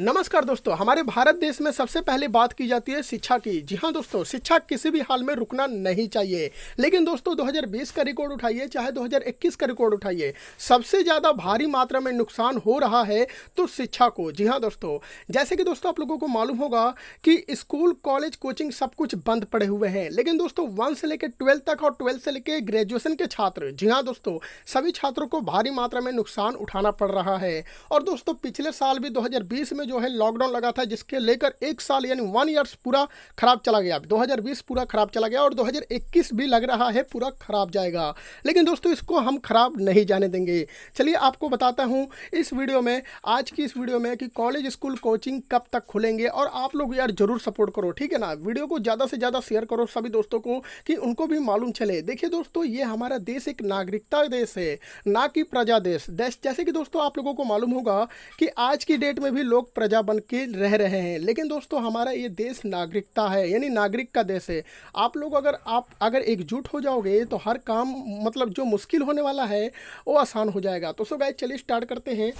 नमस्कार दोस्तों हमारे भारत देश में सबसे पहले बात की जाती है शिक्षा की जी हाँ दोस्तों शिक्षा किसी भी हाल में रुकना नहीं चाहिए लेकिन दोस्तों 2020 का रिकॉर्ड उठाइए चाहे 2021 का रिकॉर्ड उठाइए सबसे ज़्यादा भारी मात्रा में नुकसान हो रहा है तो शिक्षा को जी हाँ दोस्तों जैसे कि दोस्तों आप लोगों को मालूम होगा कि स्कूल कॉलेज कोचिंग सब कुछ बंद पड़े हुए हैं लेकिन दोस्तों वन से लेकर ट्वेल्थ तक और ट्वेल्थ से लेकर ग्रेजुएशन के छात्र जी हाँ दोस्तों सभी छात्रों को भारी मात्रा में नुकसान उठाना पड़ रहा है और दोस्तों पिछले साल भी दो में जो है लॉकडाउन लगा था जिसके लेकर एक साल यानी वन ईयर्स पूरा खराब चला गया 2020 पूरा खराब चला गया और 2021 भी लग रहा है पूरा खराब जाएगा लेकिन दोस्तों इसको हम खराब नहीं जाने देंगे चलिए आपको बताता हूँ इस वीडियो में आज की इस वीडियो में कि कॉलेज स्कूल कोचिंग कब तक खुलेंगे और आप लोग यार जरूर सपोर्ट करो ठीक है ना वीडियो को ज़्यादा से ज़्यादा शेयर करो सभी दोस्तों को कि उनको भी मालूम चले देखिए दोस्तों ये हमारा देश एक नागरिकता देश है ना कि प्रजा देश जैसे कि दोस्तों आप लोगों को मालूम होगा कि आज की डेट में भी लोग प्रजा बन के रह रहे हैं लेकिन दोस्तों हमारा ये देश नागरिकता है यानी नागरिक का देश है आप लोग अगर आप अगर एकजुट हो जाओगे तो हर काम मतलब जो मुश्किल होने वाला है वो आसान हो जाएगा तो सो गाय चलिए स्टार्ट करते हैं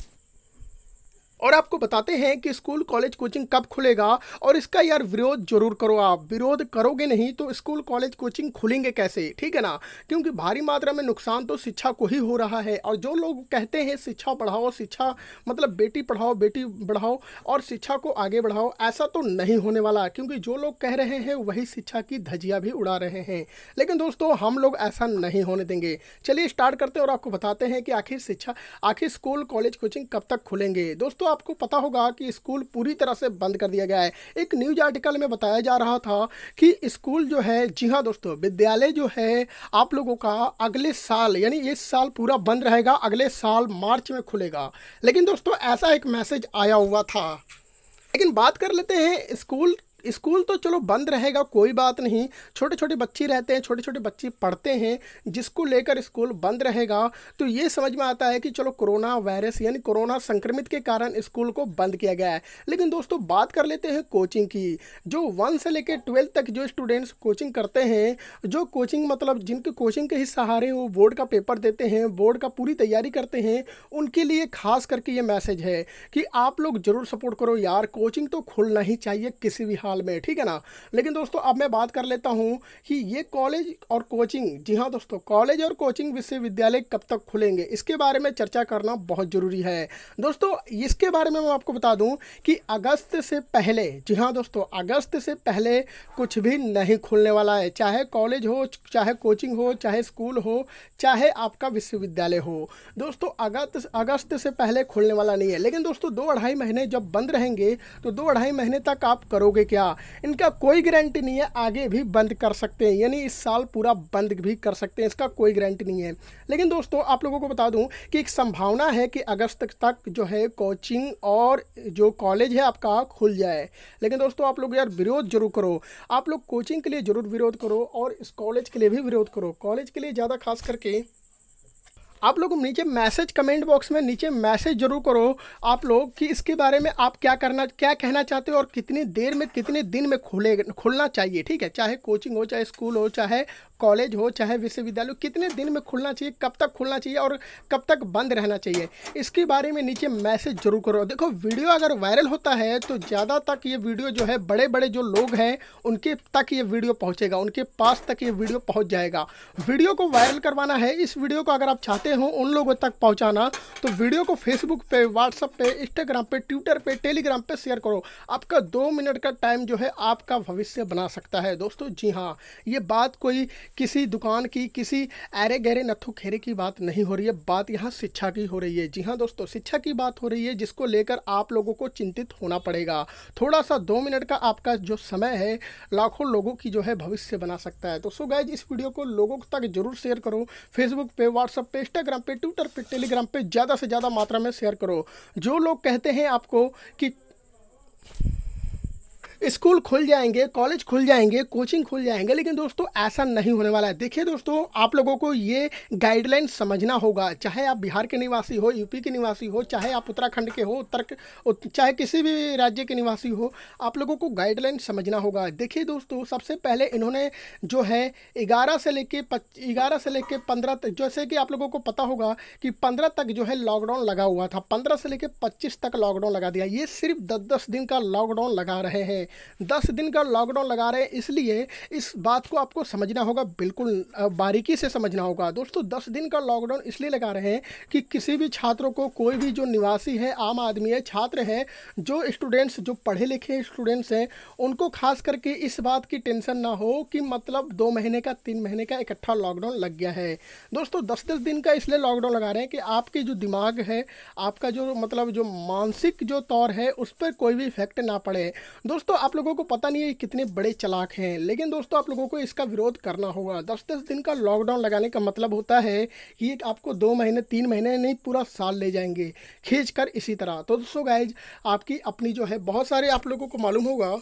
और आपको बताते हैं कि स्कूल कॉलेज कोचिंग कब खुलेगा और इसका यार विरोध जरूर करो आप विरोध करोगे नहीं तो स्कूल कॉलेज कोचिंग खुलेंगे कैसे ठीक है ना क्योंकि भारी मात्रा में नुकसान तो शिक्षा को ही हो रहा है और जो लोग कहते हैं शिक्षा बढ़ाओ शिक्षा मतलब बेटी पढ़ाओ बेटी बढ़ाओ और शिक्षा को आगे बढ़ाओ ऐसा तो नहीं होने वाला क्योंकि जो लोग कह रहे हैं वही शिक्षा की धजिया भी उड़ा रहे हैं लेकिन दोस्तों हम लोग ऐसा नहीं होने देंगे चलिए स्टार्ट करते हैं और आपको बताते हैं कि आखिर शिक्षा आखिर स्कूल कॉलेज कोचिंग कब तक खुलेंगे दोस्तों आपको पता होगा कि स्कूल पूरी तरह से बंद कर दिया गया है एक न्यूज आर्टिकल में बताया जा रहा था कि स्कूल जो है जी हाँ दोस्तों विद्यालय जो है आप लोगों का अगले साल यानी इस साल पूरा बंद रहेगा अगले साल मार्च में खुलेगा लेकिन दोस्तों ऐसा एक मैसेज आया हुआ था लेकिन बात कर लेते हैं स्कूल स्कूल तो चलो बंद रहेगा कोई बात नहीं छोटे छोटे बच्चे रहते हैं छोटे छोटे बच्चे पढ़ते हैं जिसको लेकर स्कूल बंद रहेगा तो ये समझ में आता है कि चलो कोरोना वायरस यानी कोरोना संक्रमित के कारण स्कूल को बंद किया गया है लेकिन दोस्तों बात कर लेते हैं कोचिंग की जो वन से लेकर ट्वेल्थ तक जो स्टूडेंट्स कोचिंग करते हैं जो कोचिंग मतलब जिनके कोचिंग के ही सहारे वो बोर्ड का पेपर देते हैं बोर्ड का पूरी तैयारी करते हैं उनके लिए खास करके ये मैसेज है कि आप लोग ज़रूर सपोर्ट करो यार कोचिंग तो खुलना ही चाहिए किसी भी हाल में ठीक है ना लेकिन दोस्तों अब मैं बात कर लेता हूँ कि ये कॉलेज और कोचिंग जी हाँ दोस्तों कॉलेज और कोचिंग विश्वविद्यालय कब तक खुलेंगे इसके बारे में चर्चा करना बहुत ज़रूरी है दोस्तों इसके बारे में मैं आपको बता दूँ कि अगस्त से पहले जी हाँ दोस्तों अगस्त से पहले कुछ भी नहीं खुलने वाला है चाहे कॉलेज हो चाहे कोचिंग हो चाहे स्कूल हो चाहे आपका विश्वविद्यालय हो दोस्तों अगस्त अगस्त से पहले खुलने वाला नहीं है लेकिन दोस्तों दो अढ़ाई महीने जब बंद रहेंगे तो दो अढ़ाई महीने तक आप करोगे क्या क्या इनका कोई गारंटी नहीं है आगे भी बंद कर सकते हैं यानी इस साल पूरा बंद भी कर सकते हैं इसका कोई गारंटी नहीं है लेकिन दोस्तों आप लोगों को बता दूं कि एक संभावना है कि अगस्त तक, तक जो है कोचिंग और जो कॉलेज है आपका खुल जाए लेकिन दोस्तों आप लोग यार विरोध जरूर करो आप लोग कोचिंग के लिए ज़रूर विरोध करो और इस कॉलेज के लिए भी विरोध करो कॉलेज के लिए ज़्यादा खास करके आप लोग नीचे मैसेज कमेंट बॉक्स में नीचे मैसेज जरूर करो आप लोग कि इसके बारे में आप क्या करना क्या कहना चाहते हो और कितनी देर में कितने दिन में खुले खुलना चाहिए ठीक है चाहे कोचिंग हो चाहे स्कूल हो चाहे कॉलेज हो चाहे विश्वविद्यालय कितने दिन में खुलना चाहिए कब तक खुलना चाहिए और कब तक बंद रहना चाहिए इसके बारे में नीचे मैसेज जरूर करो देखो वीडियो अगर वायरल होता है तो ज़्यादा तक ये वीडियो जो है बड़े बड़े जो लोग हैं उनके तक ये वीडियो पहुँचेगा उनके पास तक ये वीडियो पहुँच जाएगा वीडियो को वायरल करवाना है इस वीडियो को अगर आप चाहते चाहते हो उन लोगों तक पहुंचाना तो वीडियो को फेसबुक पे व्हाट्सअप पे इंस्टाग्राम पे ट्विटर पे टेलीग्राम पे शेयर करो आपका दो मिनट का टाइम जो है आपका भविष्य बना सकता है दोस्तों जी हाँ ये बात कोई किसी दुकान की किसी ऐरे गहरे नथु खेरे की बात नहीं हो रही है बात यहाँ शिक्षा की हो रही है जी हाँ दोस्तों शिक्षा की बात हो रही है जिसको लेकर आप लोगों को चिंतित होना पड़ेगा थोड़ा सा दो मिनट का आपका जो समय है लाखों लोगों की जो है भविष्य बना सकता है तो सो गाइज इस वीडियो को लोगों तक जरूर शेयर करो फेसबुक पे व्हाट्सएप पे इंस्टाग्राम पे ट्विटर पे टेलीग्राम पे ज़्यादा से ज़्यादा मात्रा में शेयर करो जो लोग कहते हैं आपको कि स्कूल खुल जाएंगे कॉलेज खुल जाएंगे कोचिंग खुल जाएंगे लेकिन दोस्तों ऐसा नहीं होने वाला है देखिए दोस्तों आप लोगों को ये गाइडलाइन समझना होगा चाहे आप बिहार के निवासी हो यूपी के निवासी हो चाहे आप उत्तराखंड के हो उत्तर चाहे किसी भी राज्य के निवासी हो आप लोगों को गाइडलाइन समझना होगा देखिए दोस्तों सबसे पहले इन्होंने जो है ग्यारह से लेके ग्यारह से लेके पंद्रह तक जैसे कि आप लोगों को पता होगा कि पंद्रह तक जो है लॉकडाउन लगा हुआ था पंद्रह से लेके पच्चीस तक लॉकडाउन लगा दिया ये सिर्फ दस दस दिन का लॉकडाउन लगा रहे हैं दस दिन का लॉकडाउन लगा रहे हैं इसलिए इस बात को आपको समझना होगा बिल्कुल बारीकी से समझना होगा दोस्तों दस दिन का लॉकडाउन इसलिए लगा रहे हैं कि किसी भी छात्रों को कोई भी जो निवासी है आम आदमी है छात्र है जो स्टूडेंट्स जो पढ़े लिखे स्टूडेंट्स हैं उनको खास करके इस बात की टेंशन ना हो कि मतलब दो महीने का तीन महीने का इकट्ठा लॉकडाउन लग गया है दोस्तों दस दस दिन का इसलिए लॉकडाउन लगा रहे हैं कि आपके जो दिमाग है आपका जो मतलब जो मानसिक जो तौर है उस पर कोई भी इफेक्ट ना पड़े दोस्तों आप लोगों को पता नहीं है कितने बड़े चलाक हैं लेकिन दोस्तों आप लोगों को इसका विरोध करना होगा दस दस दिन का लॉकडाउन लगाने का मतलब होता है कि आपको दो महीने तीन महीने नहीं पूरा साल ले जाएंगे खींच कर इसी तरह तो दोस्तों गाइज आपकी अपनी जो है बहुत सारे आप लोगों को मालूम होगा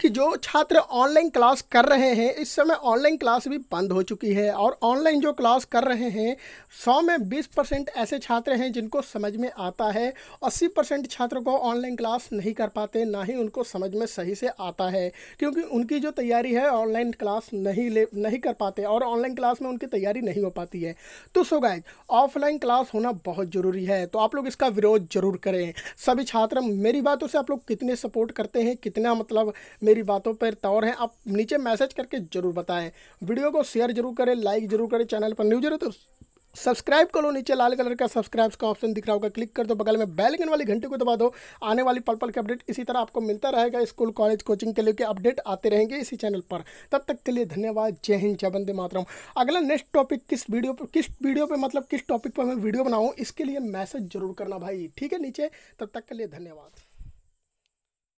कि जो छात्र ऑनलाइन क्लास कर रहे हैं इस समय ऑनलाइन क्लास भी बंद हो चुकी है और ऑनलाइन जो क्लास कर रहे हैं सौ में बीस परसेंट ऐसे छात्र हैं जिनको समझ में आता है अस्सी परसेंट छात्रों को ऑनलाइन क्लास नहीं कर पाते ना ही उनको समझ में सही से आता है क्योंकि उनकी जो तैयारी है ऑनलाइन क्लास नहीं ले नहीं कर पाते और ऑनलाइन क्लास में उनकी तैयारी नहीं हो पाती है तो सो गाइज ऑफलाइन क्लास होना बहुत ज़रूरी है तो आप लोग इसका विरोध जरूर करें सभी छात्र मेरी बातों से आप लोग कितने सपोर्ट करते हैं कितना मतलब मेरी बातों पर तौर है आप नीचे मैसेज करके ज़रूर बताएं वीडियो को शेयर जरूर करें लाइक जरूर करें चैनल पर न्यूज तो सब्सक्राइब करो नीचे लाल कलर का सब्सक्राइब का ऑप्शन दिख रहा होगा क्लिक कर दो बगल में बेल आइकन वाली घंटी को दबा दो आने वाली पल पल के अपडेट इसी तरह आपको मिलता रहेगा स्कूल कॉलेज कोचिंग के लिए के अपडेट आते रहेंगे इसी चैनल पर तब तक के लिए धन्यवाद जय हिंद जय वंदे मातरम अगला नेक्स्ट टॉपिक किस वीडियो पर किस वीडियो पर मतलब किस टॉपिक पर मैं वीडियो बनाऊँ इसके लिए मैसेज जरूर करना भाई ठीक है नीचे तब तक के लिए धन्यवाद